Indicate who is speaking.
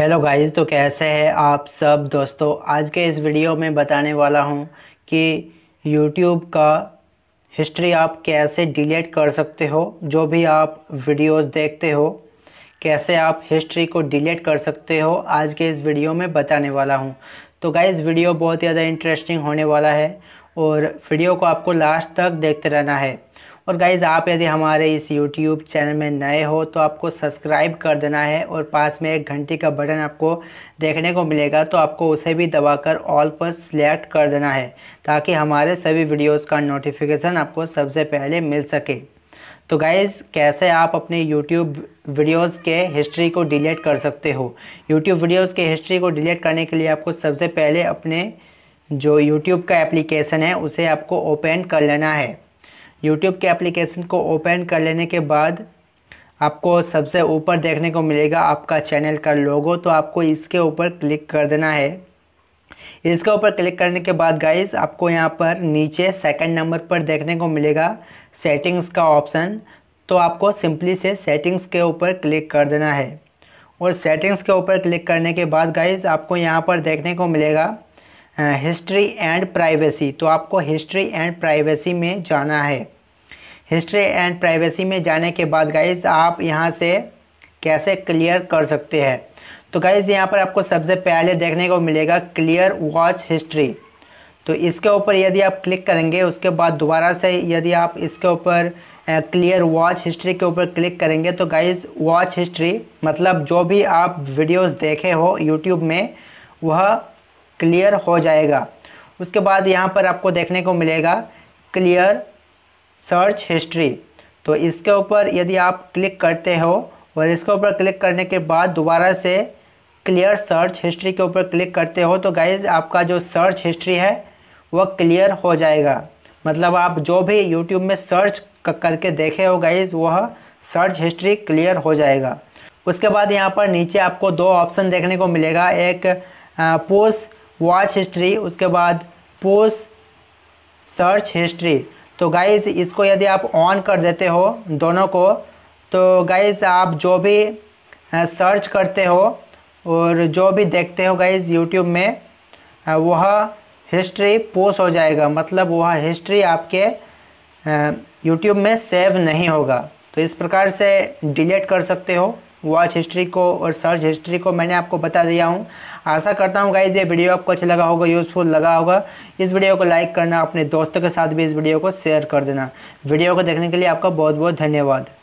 Speaker 1: hello guys तो कैसे हैं आप सब दोस्तों आज के इस वीडियो में बताने वाला हूं कि यूट्यूब का हिस्ट्री आप कैसे डिलीट कर सकते हो जो भी आप वीडियोस देखते हो कैसे आप हिस्ट्री को डिलीट कर सकते हो आज के इस वीडियो में बताने वाला हूं तो गाइस वीडियो बहुत ज़्यादा इंटरेस्टिंग होने वाला है और वीडियो को आपको लास्ट तक देखते रहना है और गाइज़ आप यदि हमारे इस YouTube चैनल में नए हो तो आपको सब्सक्राइब कर देना है और पास में एक घंटी का बटन आपको देखने को मिलेगा तो आपको उसे भी दबाकर ऑल पर सिलेक्ट कर देना है ताकि हमारे सभी वीडियोस का नोटिफिकेशन आपको सबसे पहले मिल सके तो गाइज़ कैसे आप अपने YouTube वीडियोस के हिस्ट्री को डिलीट कर सकते हो YouTube वीडियोस के हिस्ट्री को डिलीट करने के लिए आपको सबसे पहले अपने जो यूट्यूब का एप्लीकेशन है उसे आपको ओपन कर लेना है यूट्यूब के एप्लीकेशन को ओपन कर लेने के बाद आपको सबसे ऊपर देखने को मिलेगा आपका चैनल का लोगो तो आपको इसके ऊपर क्लिक कर देना है इसके ऊपर क्लिक करने के बाद गाइस आपको यहाँ पर नीचे सेकंड नंबर पर देखने को मिलेगा सेटिंग्स का ऑप्शन तो आपको सिंपली से सेटिंग्स के ऊपर क्लिक कर देना है और सेटिंग्स के ऊपर क्लिक करने के बाद गाइस आपको यहाँ पर देखने को मिलेगा हिस्ट्री एंड प्राइवेसी तो आपको हिस्ट्री एंड प्राइवेसी में जाना है हिस्ट्री एंड प्राइवेसी में जाने के बाद गाइज आप यहाँ से कैसे क्लियर कर सकते हैं तो गाइज यहाँ पर आपको सबसे पहले देखने को मिलेगा क्लियर वॉच हिस्ट्री तो इसके ऊपर यदि आप क्लिक करेंगे उसके बाद दोबारा से यदि आप इसके ऊपर क्लियर वॉच हिस्ट्री के ऊपर क्लिक करेंगे तो गाइज वॉच हिस्ट्री मतलब जो भी आप वीडियोस देखे हो यूट्यूब में वह क्लियर हो जाएगा उसके बाद यहाँ पर आपको देखने को मिलेगा क्लियर सर्च हिस्ट्री तो इसके ऊपर यदि आप क्लिक करते हो और इसके ऊपर क्लिक करने के बाद दोबारा से क्लियर सर्च हिस्ट्री के ऊपर क्लिक करते हो तो गाइज़ आपका जो सर्च हिस्ट्री है वह क्लियर हो जाएगा मतलब आप जो भी यूट्यूब में सर्च करके देखे हो गाइज़ वह सर्च हिस्ट्री क्लियर हो जाएगा उसके बाद यहाँ पर नीचे आपको दो ऑप्शन देखने को मिलेगा एक पोस्ट वॉच हिस्ट्री उसके बाद पोस्ट सर्च हिस्ट्री तो गाइज़ इसको यदि आप ऑन कर देते हो दोनों को तो गाइज़ आप जो भी सर्च करते हो और जो भी देखते हो गाइज़ यूट्यूब में वह हिस्ट्री पोस्ट हो जाएगा मतलब वह हिस्ट्री आपके यूट्यूब में सेव नहीं होगा तो इस प्रकार से डिलीट कर सकते हो वॉच हिस्ट्री को और सर्च हिस्ट्री को मैंने आपको बता दिया हूँ आशा करता हूँ गाइज ये वीडियो आपको अच्छा लगा होगा यूज़फुल लगा होगा इस वीडियो को लाइक करना अपने दोस्तों के साथ भी इस वीडियो को शेयर कर देना वीडियो को देखने के लिए आपका बहुत बहुत धन्यवाद